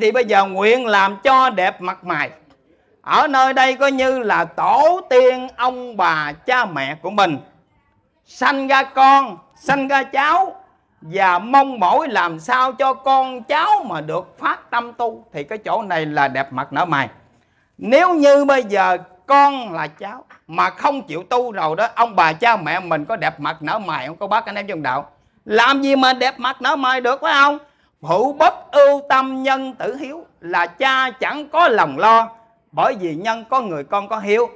thì bây giờ nguyện làm cho đẹp mặt mày ở nơi đây coi như là tổ tiên ông bà cha mẹ của mình sanh ra con sanh ra cháu và mong mỏi làm sao cho con cháu mà được phát tâm tu thì cái chỗ này là đẹp mặt nở mày nếu như bây giờ con là cháu mà không chịu tu rồi đó ông bà cha mẹ mình có đẹp mặt nở mày không có bác anh em trong đạo làm gì mà đẹp mặt nở mày được phải không hữu bất ưu tâm nhân tử hiếu là cha chẳng có lòng lo bởi vì nhân có người con có hiếu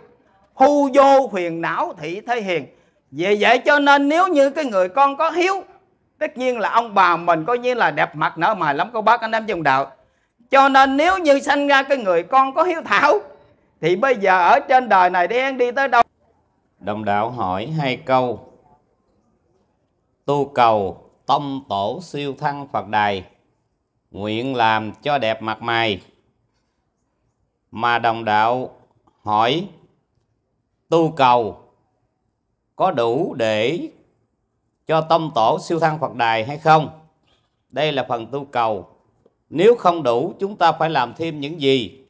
hu vô huyền não thị thế hiền vì vậy cho nên nếu như cái người con có hiếu tất nhiên là ông bà mình coi như là đẹp mặt nở mày lắm cô bác anh em trong đạo cho nên nếu như sanh ra cái người con có hiếu thảo thì bây giờ ở trên đời này đen đi tới đâu đồng đạo hỏi hai câu tu cầu tâm tổ siêu thăng phật đài nguyện làm cho đẹp mặt mày mà đồng đạo hỏi tu cầu có đủ để cho tâm tổ siêu thăng Phật đài hay không? Đây là phần tu cầu. Nếu không đủ chúng ta phải làm thêm những gì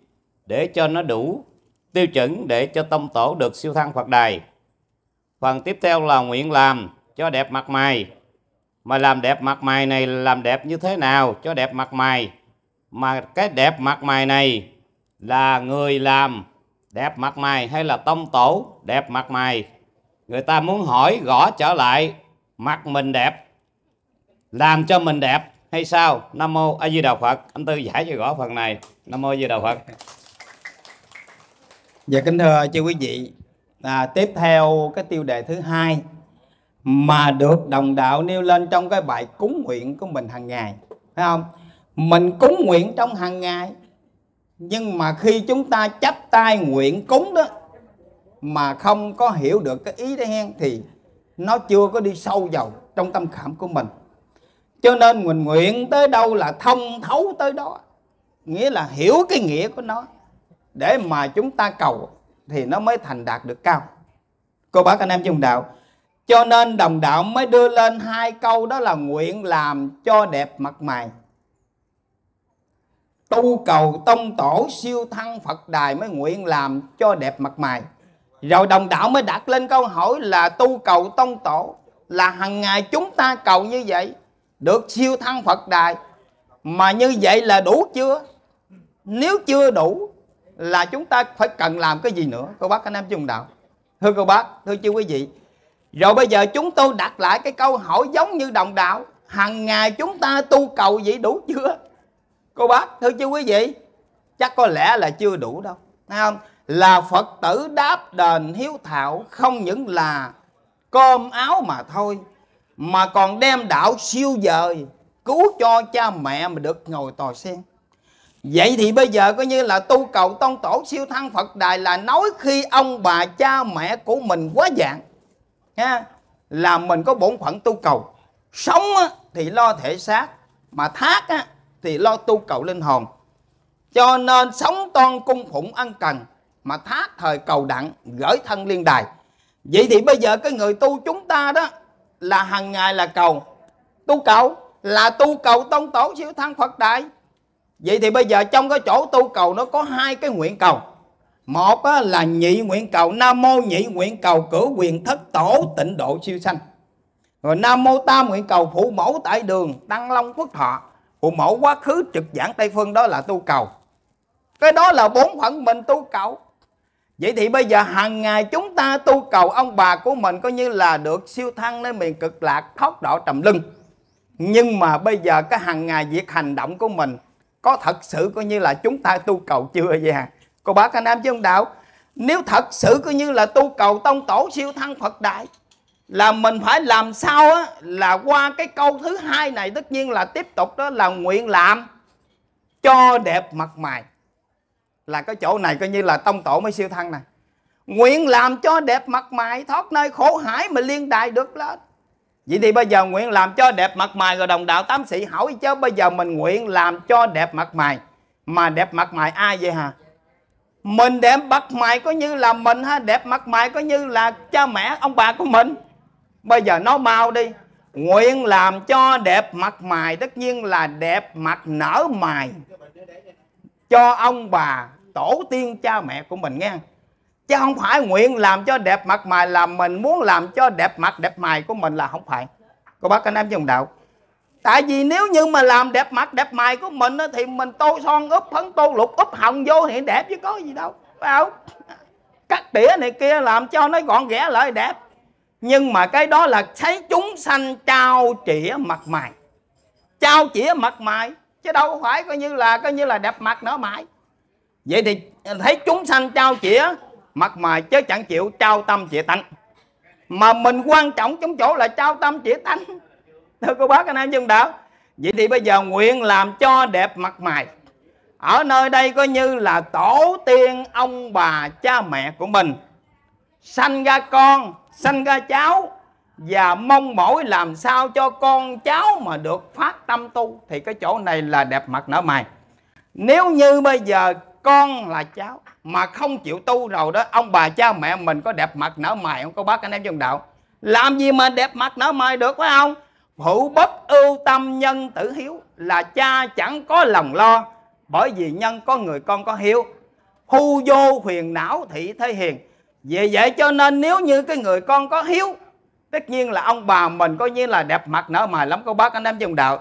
để cho nó đủ tiêu chuẩn để cho tâm tổ được siêu thăng Phật đài. Phần tiếp theo là nguyện làm cho đẹp mặt mày mà làm đẹp mặt mày này làm đẹp như thế nào cho đẹp mặt mày mà cái đẹp mặt mày này là người làm đẹp mặt mày hay là tông tổ đẹp mặt mày người ta muốn hỏi gõ trở lại mặt mình đẹp làm cho mình đẹp hay sao nam mô a di đà phật anh tư giải cho gõ phần này nam mô a di đà phật dạ kính thưa chư quý vị à, tiếp theo cái tiêu đề thứ hai mà được đồng đạo nêu lên trong cái bài cúng nguyện của mình hàng ngày phải không mình cúng nguyện trong hàng ngày nhưng mà khi chúng ta chấp tay nguyện cúng đó mà không có hiểu được cái ý đấy hen thì nó chưa có đi sâu vào trong tâm khảm của mình cho nên mình nguyện tới đâu là thông thấu tới đó nghĩa là hiểu cái nghĩa của nó để mà chúng ta cầu thì nó mới thành đạt được cao cô bác anh em trong đạo cho nên đồng đạo mới đưa lên hai câu đó là nguyện làm cho đẹp mặt mày. Tu cầu tông tổ siêu thăng Phật đài mới nguyện làm cho đẹp mặt mày. Rồi đồng đạo mới đặt lên câu hỏi là tu cầu tông tổ là hàng ngày chúng ta cầu như vậy được siêu thăng Phật đài mà như vậy là đủ chưa? Nếu chưa đủ là chúng ta phải cần làm cái gì nữa? Cô bác anh em chung đạo. Thưa cô bác, thưa chú quý vị, rồi bây giờ chúng tôi đặt lại cái câu hỏi giống như đồng đạo Hằng ngày chúng ta tu cầu vậy đủ chưa? Cô bác, thưa chú quý vị Chắc có lẽ là chưa đủ đâu Thấy không? Là Phật tử đáp đền hiếu thảo Không những là cơm áo mà thôi Mà còn đem đạo siêu dời Cứu cho cha mẹ mà được ngồi tòa sen Vậy thì bây giờ coi như là tu cầu tôn tổ siêu thăng Phật Đài là nói khi ông bà cha mẹ của mình quá dạng nha là mình có bổn phận tu cầu sống thì lo thể xác mà thác thì lo tu cầu linh hồn cho nên sống toan cung phụng ăn cần mà thác thời cầu đặng gửi thân liên đài vậy thì bây giờ cái người tu chúng ta đó là hàng ngày là cầu tu cầu là tu cầu tôn tổ siêu thăng phật đại vậy thì bây giờ trong cái chỗ tu cầu nó có hai cái nguyện cầu một là nhị nguyện cầu nam mô nhị nguyện cầu cửa quyền thất tổ tịnh độ siêu sanh rồi nam mô tam nguyện cầu phụ mẫu tại đường đăng long quốc thọ phụ mẫu quá khứ trực giảng tây phương đó là tu cầu cái đó là bốn phận mình tu cầu vậy thì bây giờ hàng ngày chúng ta tu cầu ông bà của mình coi như là được siêu thăng lên miền cực lạc thoát độ trầm lưng nhưng mà bây giờ cái hàng ngày việc hành động của mình có thật sự coi như là chúng ta tu cầu chưa vậy hả? À? cô bác anh em chứ ông đạo nếu thật sự cứ như là tu cầu tông tổ siêu thăng phật đại là mình phải làm sao á là qua cái câu thứ hai này tất nhiên là tiếp tục đó là nguyện làm cho đẹp mặt mày là cái chỗ này coi như là tông tổ mới siêu thăng này nguyện làm cho đẹp mặt mày thoát nơi khổ hải mà liên đài được lên vậy thì bây giờ nguyện làm cho đẹp mặt mày rồi đồng đạo tám sĩ hỏi chứ bây giờ mình nguyện làm cho đẹp mặt mày mà đẹp mặt mày ai vậy hả mình đẹp mặt mày có như là mình ha đẹp mặt mày có như là cha mẹ ông bà của mình bây giờ nó mau đi nguyện làm cho đẹp mặt mày tất nhiên là đẹp mặt nở mày cho ông bà tổ tiên cha mẹ của mình nghe chứ không phải nguyện làm cho đẹp mặt mày là mình muốn làm cho đẹp mặt đẹp mày của mình là không phải cô bác anh em trong đạo tại vì nếu như mà làm đẹp mặt đẹp mày của mình thì mình tô son úp phấn tô lục úp hồng vô thì đẹp chứ có gì đâu phải không cắt đĩa này kia làm cho nó gọn ghẽ lại đẹp nhưng mà cái đó là thấy chúng sanh trao trĩa mặt mày trao trĩa mặt mày chứ đâu phải coi như là coi như là đẹp mặt nữa mãi vậy thì thấy chúng sanh trao trĩa mặt mày chứ chẳng chịu trao tâm trĩa tánh mà mình quan trọng trong chỗ là trao tâm trĩa tánh thưa cô bác anh em trong đạo vậy thì bây giờ nguyện làm cho đẹp mặt mày ở nơi đây coi như là tổ tiên ông bà cha mẹ của mình sanh ra con sanh ra cháu và mong mỏi làm sao cho con cháu mà được phát tâm tu thì cái chỗ này là đẹp mặt nở mày nếu như bây giờ con là cháu mà không chịu tu rồi đó ông bà cha mẹ mình có đẹp mặt nở mày không cô bác anh em trong đạo làm gì mà đẹp mặt nở mày được phải không hữu bất ưu tâm nhân tử hiếu là cha chẳng có lòng lo bởi vì nhân có người con có hiếu hu vô huyền não thị thế hiền vì vậy cho nên nếu như cái người con có hiếu tất nhiên là ông bà mình coi như là đẹp mặt nở mày lắm cô bác anh em trong đạo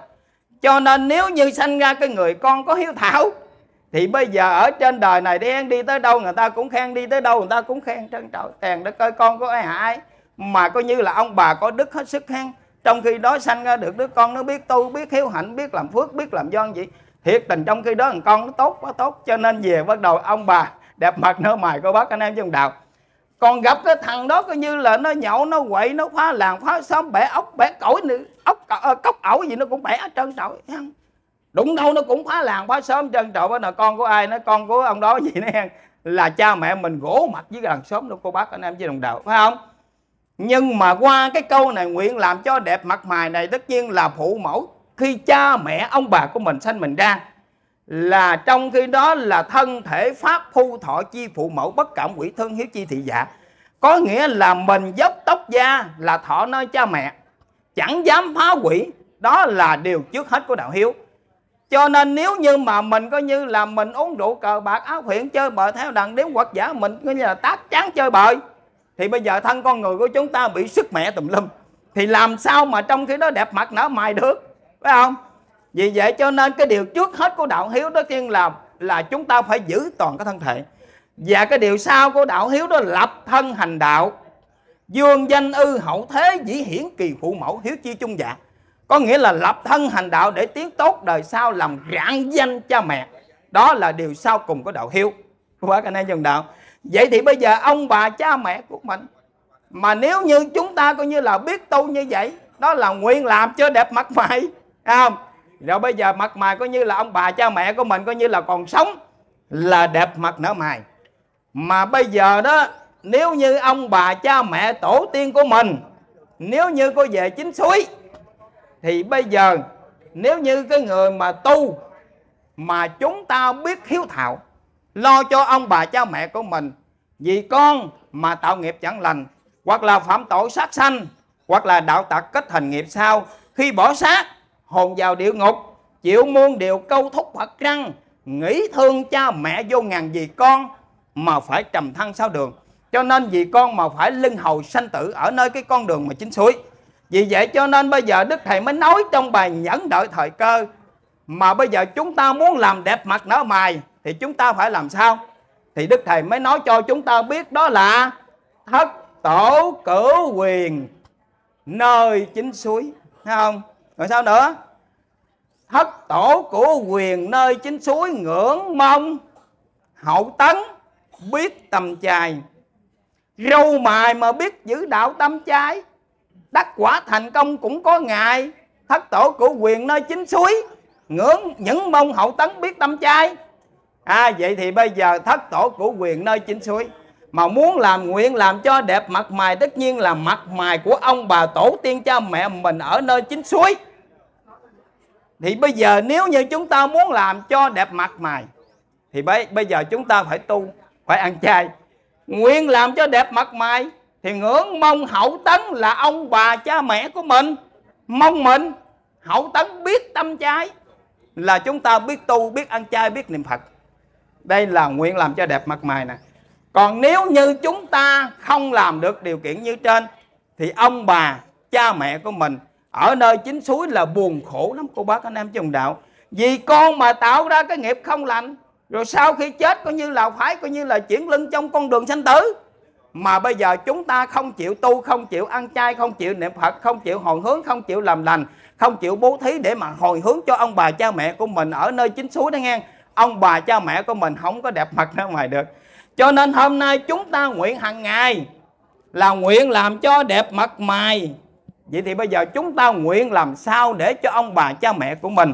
cho nên nếu như sanh ra cái người con có hiếu thảo thì bây giờ ở trên đời này đen đi tới đâu người ta cũng khen đi tới đâu người ta cũng khen trân trọng tèn đất ơi con có ai hại mà coi như là ông bà có đức hết sức khen trong khi đó sanh ra được đứa con nó biết tu biết hiếu hạnh biết làm phước biết làm doan vậy thiệt tình trong khi đó thằng con nó tốt quá tốt cho nên về bắt đầu ông bà đẹp mặt nở mày cô bác anh em trong đạo còn gặp cái thằng đó coi như là nó nhậu nó quậy nó phá làng phá xóm bẻ ốc bẻ cõi nữa ốc ờ, cốc ẩu gì nó cũng bẻ hết trơn trọi đụng đâu nó cũng phá làng phá xóm trơn trọi với nào con của ai nó con của ông đó gì nè là cha mẹ mình gỗ mặt với cái đàn xóm đâu cô bác anh em với đồng đạo phải không nhưng mà qua cái câu này nguyện làm cho đẹp mặt mày này tất nhiên là phụ mẫu khi cha mẹ ông bà của mình sanh mình ra là trong khi đó là thân thể pháp phu thọ chi phụ mẫu bất cảm quỷ thân hiếu chi thị dạ có nghĩa là mình dốc tóc da là thọ nơi cha mẹ chẳng dám phá quỷ đó là điều trước hết của đạo hiếu cho nên nếu như mà mình coi như là mình uống rượu cờ bạc áo huyện chơi bời theo đằng điếm hoặc giả mình coi như là tác chán chơi bời thì bây giờ thân con người của chúng ta bị sức mẹ tùm lum thì làm sao mà trong khi đó đẹp mặt nở mày được phải không vì vậy cho nên cái điều trước hết của đạo hiếu đó tiên là là chúng ta phải giữ toàn cái thân thể và cái điều sau của đạo hiếu đó lập thân hành đạo dương danh ư hậu thế dĩ hiển kỳ phụ mẫu hiếu chi chung dạ có nghĩa là lập thân hành đạo để tiến tốt đời sau làm rạng danh cha mẹ đó là điều sau cùng của đạo hiếu quá cả nay dần đạo vậy thì bây giờ ông bà cha mẹ của mình mà nếu như chúng ta coi như là biết tu như vậy đó là nguyện làm cho đẹp mặt mày không rồi bây giờ mặt mày coi như là ông bà cha mẹ của mình coi như là còn sống là đẹp mặt nở mày mà bây giờ đó nếu như ông bà cha mẹ tổ tiên của mình nếu như có về chính suối thì bây giờ nếu như cái người mà tu mà chúng ta biết hiếu thảo lo cho ông bà cha mẹ của mình vì con mà tạo nghiệp chẳng lành hoặc là phạm tội sát sanh hoặc là đạo tặc kết thành nghiệp sau khi bỏ sát hồn vào địa ngục chịu muôn điều câu thúc Phật răng nghĩ thương cha mẹ vô ngàn vì con mà phải trầm thân sau đường cho nên vì con mà phải lưng hầu sanh tử ở nơi cái con đường mà chính suối vì vậy cho nên bây giờ Đức Thầy mới nói trong bài nhẫn đợi thời cơ Mà bây giờ chúng ta muốn làm đẹp mặt nở mày thì chúng ta phải làm sao thì đức thầy mới nói cho chúng ta biết đó là thất tổ cửu quyền nơi chính suối thấy không rồi sao nữa thất tổ cửu quyền nơi chính suối ngưỡng mông hậu tấn biết tầm chài râu mài mà biết giữ đạo tâm trái đắc quả thành công cũng có ngày thất tổ cửu quyền nơi chính suối ngưỡng những mông hậu tấn biết tâm trai à vậy thì bây giờ thất tổ của quyền nơi chính suối mà muốn làm nguyện làm cho đẹp mặt mày tất nhiên là mặt mày của ông bà tổ tiên cha mẹ mình ở nơi chính suối thì bây giờ nếu như chúng ta muốn làm cho đẹp mặt mày thì bây, bây giờ chúng ta phải tu phải ăn chay nguyện làm cho đẹp mặt mày thì ngưỡng mong hậu tấn là ông bà cha mẹ của mình mong mình hậu tấn biết tâm trái là chúng ta biết tu biết ăn chay biết niệm phật đây là nguyện làm cho đẹp mặt mày nè còn nếu như chúng ta không làm được điều kiện như trên thì ông bà cha mẹ của mình ở nơi chính suối là buồn khổ lắm cô bác anh em trong đạo vì con mà tạo ra cái nghiệp không lành rồi sau khi chết coi như là phải coi như là chuyển lưng trong con đường sanh tử mà bây giờ chúng ta không chịu tu không chịu ăn chay không chịu niệm phật không chịu hồi hướng không chịu làm lành không chịu bố thí để mà hồi hướng cho ông bà cha mẹ của mình ở nơi chính suối đó nghe ông bà cha mẹ của mình không có đẹp mặt ra ngoài được cho nên hôm nay chúng ta nguyện hàng ngày là nguyện làm cho đẹp mặt mày vậy thì bây giờ chúng ta nguyện làm sao để cho ông bà cha mẹ của mình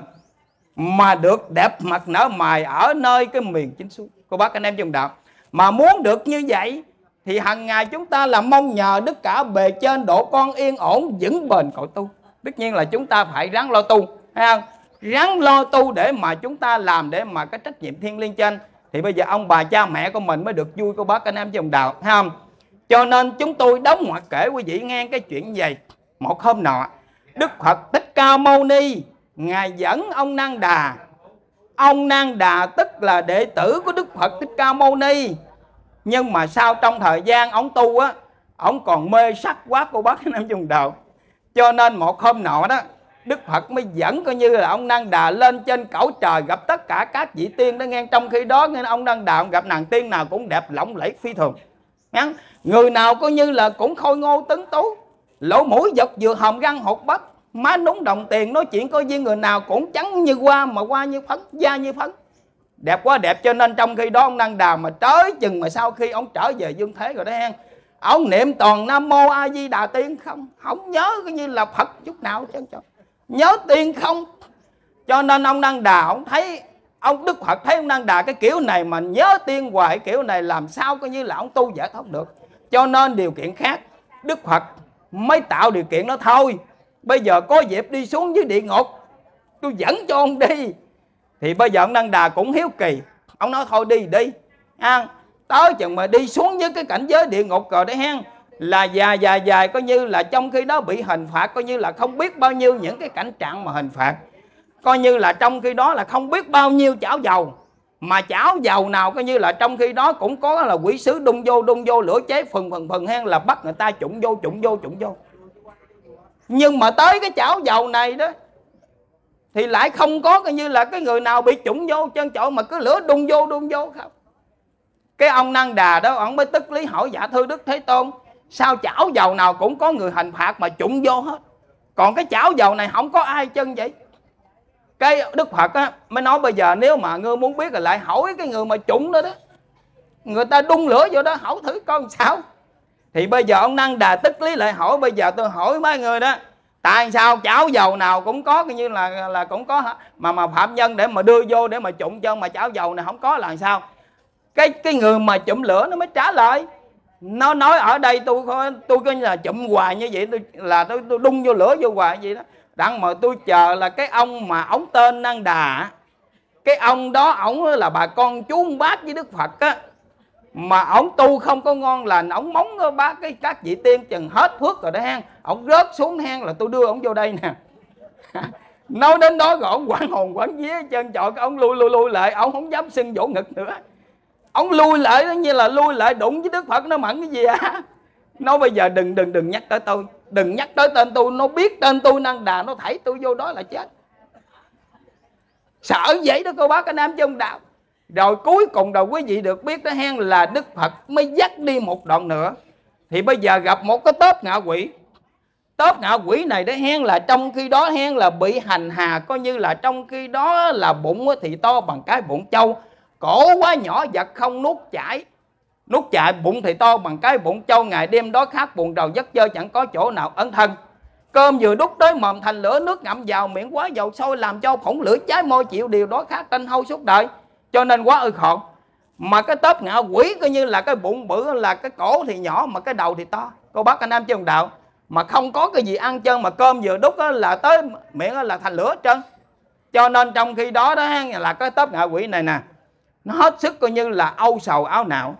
mà được đẹp mặt nở mày ở nơi cái miền chính xứ cô bác anh em trong đạo mà muốn được như vậy thì hàng ngày chúng ta là mong nhờ đức cả bề trên độ con yên ổn vững bền cội tu tất nhiên là chúng ta phải ráng lo tu hay không ráng lo tu để mà chúng ta làm để mà cái trách nhiệm thiên liêng trên thì bây giờ ông bà cha mẹ của mình mới được vui cô bác anh em trong đạo thấy không cho nên chúng tôi đóng ngoặc kể quý vị nghe cái chuyện gì một hôm nọ đức phật thích ca mâu ni ngài dẫn ông nang đà ông nang đà tức là đệ tử của đức phật thích ca mâu ni nhưng mà sau trong thời gian ông tu á ông còn mê sắc quá cô bác anh em dùng đạo cho nên một hôm nọ đó Đức Phật mới dẫn coi như là ông Năng Đà lên trên cẩu trời gặp tất cả các vị tiên đó nghe trong khi đó nên ông Năng Đà ông gặp nàng tiên nào cũng đẹp lộng lẫy phi thường Ngắn, người nào coi như là cũng khôi ngô tấn tú lỗ mũi giật vừa hồng răng hột bắp má núng đồng tiền nói chuyện coi với người nào cũng trắng như hoa mà hoa như phấn da như phấn đẹp quá đẹp cho nên trong khi đó ông Năng Đà mà tới chừng mà sau khi ông trở về dương thế rồi đó hen ông niệm toàn nam mô a di đà tiên không không nhớ coi như là phật chút nào chứ nhớ tiên không cho nên ông Năng đà ông thấy ông đức phật thấy ông Năng đà cái kiểu này mà nhớ tiên hoài kiểu này làm sao coi như là ông tu giải thoát được cho nên điều kiện khác đức phật mới tạo điều kiện đó thôi bây giờ có dịp đi xuống dưới địa ngục tôi dẫn cho ông đi thì bây giờ ông đang đà cũng hiếu kỳ ông nói thôi đi đi ha à, tới chừng mà đi xuống dưới cái cảnh giới địa ngục rồi đấy hen là dài dài dài coi như là trong khi đó bị hình phạt coi như là không biết bao nhiêu những cái cảnh trạng mà hình phạt coi như là trong khi đó là không biết bao nhiêu chảo dầu mà chảo dầu nào coi như là trong khi đó cũng có là quỷ sứ đun vô đun vô lửa chế phần phần phần hen là bắt người ta trụng vô trụng vô trụng vô nhưng mà tới cái chảo dầu này đó thì lại không có coi như là cái người nào bị trụng vô chân chỗ mà cứ lửa đun vô đun vô không cái ông năng đà đó ông mới tức lý hỏi giả dạ thư đức thế tôn sao chảo dầu nào cũng có người hành phạt mà trụng vô hết còn cái chảo dầu này không có ai chân vậy cái đức phật á, mới nói bây giờ nếu mà ngươi muốn biết là lại hỏi cái người mà trụng đó đó người ta đun lửa vô đó hỏi thử coi sao thì bây giờ ông năng đà tức lý lại hỏi bây giờ tôi hỏi mấy người đó tại sao chảo dầu nào cũng có như là là cũng có mà mà phạm nhân để mà đưa vô để mà trụng cho mà chảo dầu này không có là sao cái cái người mà chụm lửa nó mới trả lời nó nói ở đây tôi có tôi cứ là chụm hoài như vậy tôi là tôi, tôi đung vô lửa vô hoài vậy đó đặng mà tôi chờ là cái ông mà ổng tên năng đà cái ông đó ổng là bà con chú ông bác với đức phật á mà ổng tu không có ngon là ổng móng bác cái các vị tiên chừng hết phước rồi đó hen ổng rớt xuống hen là tôi đưa ổng vô đây nè nói đến đó rồi ổng quản hồn quản vía chân trời cái ổng lui lui lui lại ông không dám xưng vỗ ngực nữa ông lui lại nó như là lui lại đụng với đức phật nó mẫn cái gì á à? nó bây giờ đừng đừng đừng nhắc tới tôi đừng nhắc tới tên tôi nó biết tên tôi năng đà nó thảy tôi vô đó là chết sợ vậy đó cô bác anh em trong đạo rồi cuối cùng đầu quý vị được biết đó hen là đức phật mới dắt đi một đoạn nữa thì bây giờ gặp một cái tớp ngạ quỷ tớp ngạ quỷ này đó hen là trong khi đó hen là bị hành hà coi như là trong khi đó là bụng thì to bằng cái bụng trâu cổ quá nhỏ giật không nuốt chảy nuốt chạy bụng thì to bằng cái bụng châu ngày đêm đó khát buồn rầu giấc chơi chẳng có chỗ nào ấn thân cơm vừa đút tới mồm thành lửa nước ngậm vào miệng quá dầu sôi làm cho phỏng lửa trái môi chịu điều đó khát tanh hâu suốt đời cho nên quá ư khổ mà cái tớp ngạ quỷ coi như là cái bụng bự là cái cổ thì nhỏ mà cái đầu thì to cô bác anh em trên đạo mà không có cái gì ăn chân mà cơm vừa đút là tới miệng là thành lửa hết trơn cho nên trong khi đó đó là cái tớp ngạ quỷ này nè nó hết sức coi như là âu sầu áo não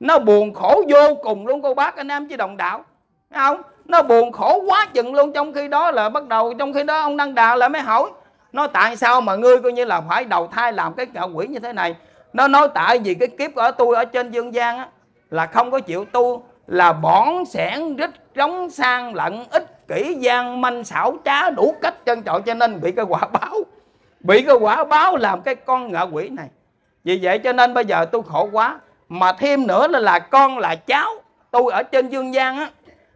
nó buồn khổ vô cùng luôn cô bác anh em chứ đồng đạo Thấy không nó buồn khổ quá chừng luôn trong khi đó là bắt đầu trong khi đó ông đăng đà là mới hỏi nó tại sao mà ngươi coi như là phải đầu thai làm cái ngạo quỷ như thế này nó nói tại vì cái kiếp ở tôi ở trên dương gian á, là không có chịu tu là bỏn sẻn rít rống sang lận ích kỷ gian manh xảo trá đủ cách chân trọi cho nên bị cái quả báo bị cái quả báo làm cái con ngạ quỷ này vì vậy cho nên bây giờ tôi khổ quá mà thêm nữa là, là con là cháu tôi ở trên dương gian á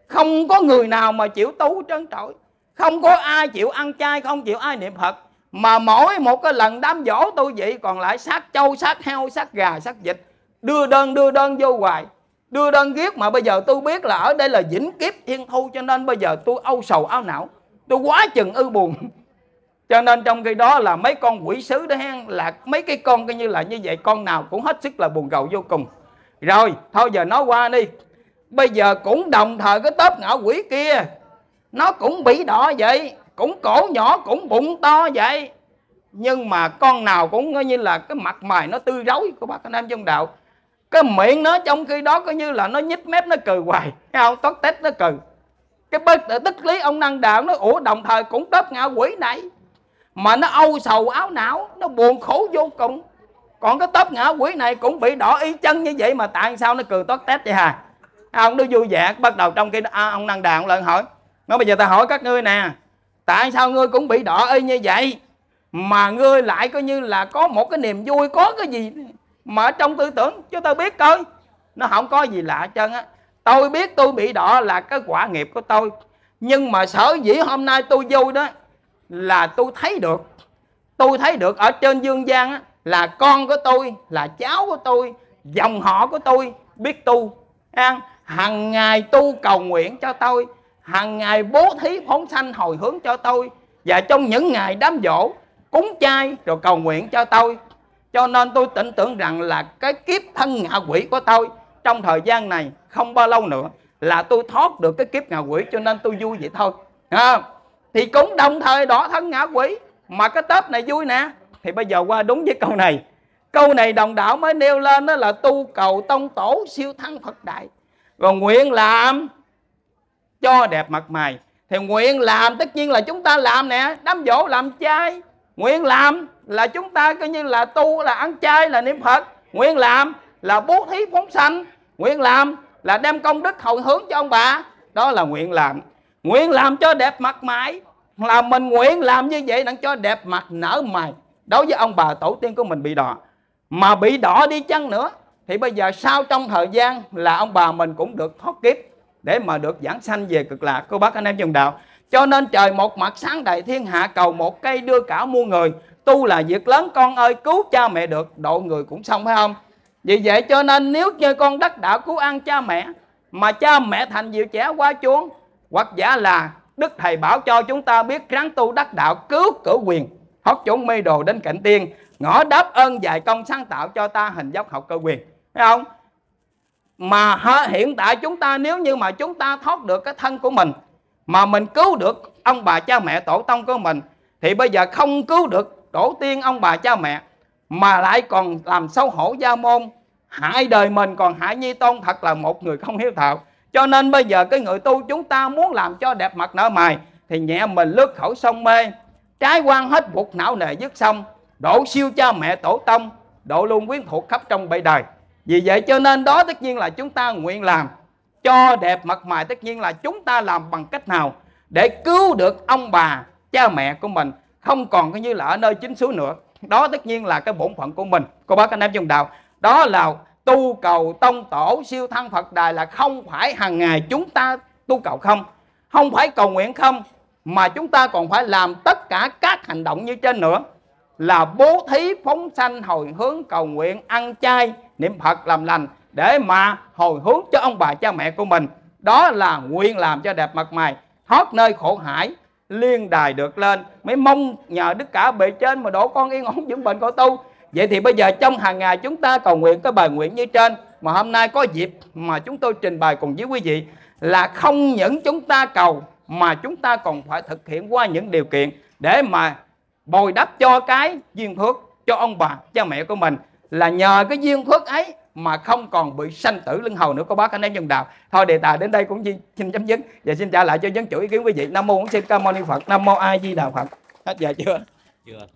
không có người nào mà chịu tu trơn trọi không có ai chịu ăn chay không chịu ai niệm phật mà mỗi một cái lần đám dỗ tôi vậy còn lại sát trâu sát heo sát gà sát vịt đưa đơn đưa đơn vô hoài đưa đơn kiếp mà bây giờ tôi biết là ở đây là vĩnh kiếp thiên thu cho nên bây giờ tôi âu sầu áo não tôi quá chừng ư buồn cho nên trong khi đó là mấy con quỷ sứ đó hen là mấy cái con coi như là như vậy con nào cũng hết sức là buồn rầu vô cùng rồi thôi giờ nói qua đi bây giờ cũng đồng thời cái tớp ngã quỷ kia nó cũng bị đỏ vậy cũng cổ nhỏ cũng bụng to vậy nhưng mà con nào cũng coi như là cái mặt mày nó tươi rói của bác anh em dân đạo cái miệng nó trong khi đó coi như là nó nhích mép nó cười hoài thấy không tót tét nó cười cái bất tức lý ông năng đạo nó ủa đồng thời cũng tớp ngã quỷ này mà nó âu sầu áo não nó buồn khổ vô cùng còn cái tớp ngã quỷ này cũng bị đỏ y chân như vậy mà tại sao nó cười tót tét vậy hà ông nó vui vẻ bắt đầu trong khi à, ông năng đàn lợn hỏi nó bây giờ ta hỏi các ngươi nè tại sao ngươi cũng bị đỏ y như vậy mà ngươi lại coi như là có một cái niềm vui có cái gì mà trong tư tưởng cho tôi biết coi nó không có gì lạ chân á tôi biết tôi bị đỏ là cái quả nghiệp của tôi nhưng mà sở dĩ hôm nay tôi vui đó là tôi thấy được tôi thấy được ở trên dương gian là con của tôi là cháu của tôi dòng họ của tôi biết tu hằng ngày tu cầu nguyện cho tôi hằng ngày bố thí phóng sanh hồi hướng cho tôi và trong những ngày đám dỗ cúng chay rồi cầu nguyện cho tôi cho nên tôi tin tưởng rằng là cái kiếp thân ngạ quỷ của tôi trong thời gian này không bao lâu nữa là tôi thoát được cái kiếp ngạ quỷ cho nên tôi vui vậy thôi à thì cũng đồng thời đỏ thân ngã quỷ mà cái tết này vui nè thì bây giờ qua đúng với câu này câu này đồng đạo mới nêu lên đó là tu cầu tông tổ siêu thăng phật đại và nguyện làm cho đẹp mặt mày thì nguyện làm tất nhiên là chúng ta làm nè đám dỗ làm chay nguyện làm là chúng ta coi như là tu là ăn chay là niệm phật nguyện làm là bố thí phóng sanh nguyện làm là đem công đức hồi hướng cho ông bà đó là nguyện làm nguyện làm cho đẹp mặt mày là mình nguyện làm như vậy đặng cho đẹp mặt nở mày đối với ông bà tổ tiên của mình bị đỏ mà bị đỏ đi chăng nữa thì bây giờ sao trong thời gian là ông bà mình cũng được thoát kiếp để mà được giảng sanh về cực lạc cô bác anh em dùng đạo cho nên trời một mặt sáng đại thiên hạ cầu một cây đưa cả muôn người tu là việc lớn con ơi cứu cha mẹ được độ người cũng xong phải không vì vậy cho nên nếu như con đắc đạo cứu ăn cha mẹ mà cha mẹ thành diệu trẻ qua chuông hoặc giả là đức thầy bảo cho chúng ta biết ráng tu đắc đạo cứu cử quyền hốt chúng mê đồ đến cảnh tiên ngõ đáp ơn dạy công sáng tạo cho ta hình dốc học cơ quyền thấy không mà hiện tại chúng ta nếu như mà chúng ta thoát được cái thân của mình mà mình cứu được ông bà cha mẹ tổ tông của mình thì bây giờ không cứu được tổ tiên ông bà cha mẹ mà lại còn làm xấu hổ gia môn hại đời mình còn hại nhi tôn thật là một người không hiếu thảo cho nên bây giờ cái người tu chúng ta muốn làm cho đẹp mặt nở mày thì nhẹ mình lướt khỏi sông mê trái quan hết buộc não nề dứt xong đổ siêu cha mẹ tổ tông đổ luôn quyến thuộc khắp trong bầy đời vì vậy cho nên đó tất nhiên là chúng ta nguyện làm cho đẹp mặt mày tất nhiên là chúng ta làm bằng cách nào để cứu được ông bà cha mẹ của mình không còn cái như là ở nơi chính xứ nữa đó tất nhiên là cái bổn phận của mình cô bác anh em trong đạo đó là tu cầu tông tổ siêu thân Phật đài là không phải hàng ngày chúng ta tu cầu không, không phải cầu nguyện không mà chúng ta còn phải làm tất cả các hành động như trên nữa là bố thí phóng sanh hồi hướng cầu nguyện ăn chay niệm Phật làm lành để mà hồi hướng cho ông bà cha mẹ của mình đó là nguyện làm cho đẹp mặt mày thoát nơi khổ hải liên đài được lên mới mong nhờ đức cả bề trên mà đổ con yên ổn dưỡng bệnh khổ tu Vậy thì bây giờ trong hàng ngày chúng ta cầu nguyện cái bài nguyện như trên Mà hôm nay có dịp mà chúng tôi trình bày cùng với quý vị Là không những chúng ta cầu mà chúng ta còn phải thực hiện qua những điều kiện Để mà bồi đắp cho cái duyên phước cho ông bà, cha mẹ của mình Là nhờ cái duyên phước ấy mà không còn bị sanh tử lưng hầu nữa cô bác anh em nhân đạo thôi đề tài đến đây cũng xin chấm dứt và xin trả lại cho dân chủ ý kiến quý vị nam mô cũng xin ca mâu ni phật nam mô a di đà phật hết giờ chưa chưa